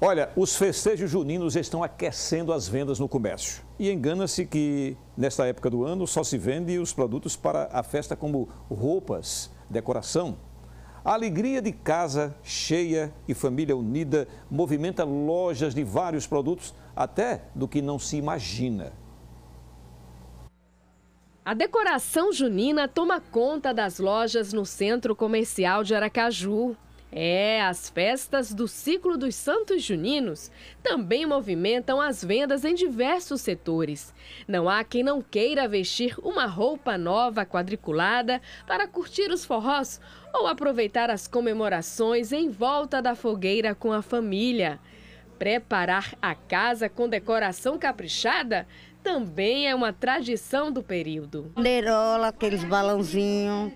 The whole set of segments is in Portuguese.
Olha, os festejos juninos estão aquecendo as vendas no comércio. E engana-se que, nesta época do ano, só se vende os produtos para a festa, como roupas, decoração. A alegria de casa cheia e família unida movimenta lojas de vários produtos, até do que não se imagina. A decoração junina toma conta das lojas no centro comercial de Aracaju. É, as festas do ciclo dos Santos Juninos também movimentam as vendas em diversos setores. Não há quem não queira vestir uma roupa nova quadriculada para curtir os forrós ou aproveitar as comemorações em volta da fogueira com a família. Preparar a casa com decoração caprichada também é uma tradição do período. Banderola, aqueles balãozinhos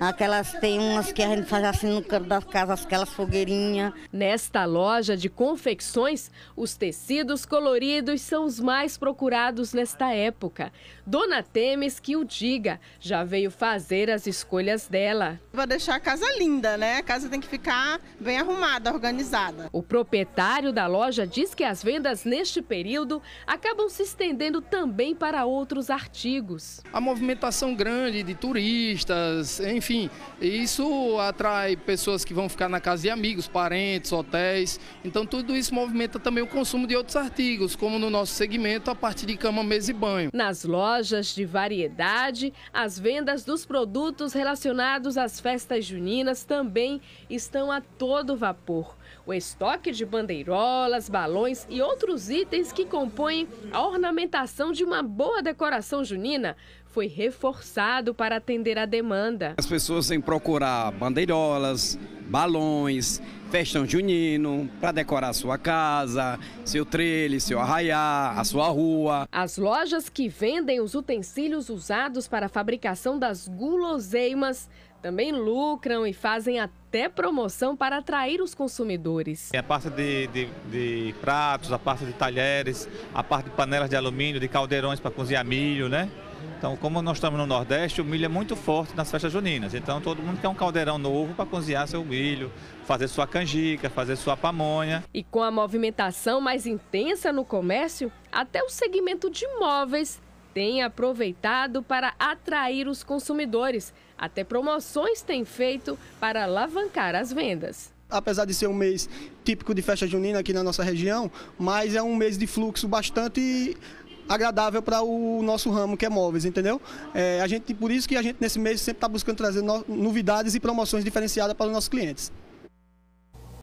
Aquelas tem umas que a gente faz assim no canto das casas, aquelas fogueirinhas. Nesta loja de confecções, os tecidos coloridos são os mais procurados nesta época. Dona Temes que o diga, já veio fazer as escolhas dela. Vou deixar a casa linda, né? A casa tem que ficar bem arrumada, organizada. O proprietário da loja diz que as vendas neste período acabam se estendendo também para outros artigos. A movimentação grande de turistas, enfim enfim. Isso atrai pessoas que vão ficar na casa de amigos, parentes, hotéis. Então tudo isso movimenta também o consumo de outros artigos, como no nosso segmento a partir de cama, mesa e banho. Nas lojas de variedade, as vendas dos produtos relacionados às festas juninas também estão a todo vapor. O estoque de bandeirolas, balões e outros itens que compõem a ornamentação de uma boa decoração junina foi reforçado para atender a demanda. As pessoas têm procurar bandeirolas, balões, festão junino, para decorar sua casa, seu trilho, seu arraiar, a sua rua. As lojas que vendem os utensílios usados para a fabricação das guloseimas também lucram e fazem até promoção para atrair os consumidores. É a parte de, de, de pratos, a parte de talheres, a parte de panelas de alumínio, de caldeirões para cozinhar milho, né? Então, como nós estamos no Nordeste, o milho é muito forte nas festas juninas. Então, todo mundo quer um caldeirão novo para cozinhar seu milho, fazer sua canjica, fazer sua pamonha. E com a movimentação mais intensa no comércio, até o segmento de móveis tem aproveitado para atrair os consumidores. Até promoções têm feito para alavancar as vendas apesar de ser um mês típico de festa junina aqui na nossa região, mas é um mês de fluxo bastante agradável para o nosso ramo, que é móveis, entendeu? É, a gente, por isso que a gente, nesse mês, sempre está buscando trazer no, novidades e promoções diferenciadas para os nossos clientes.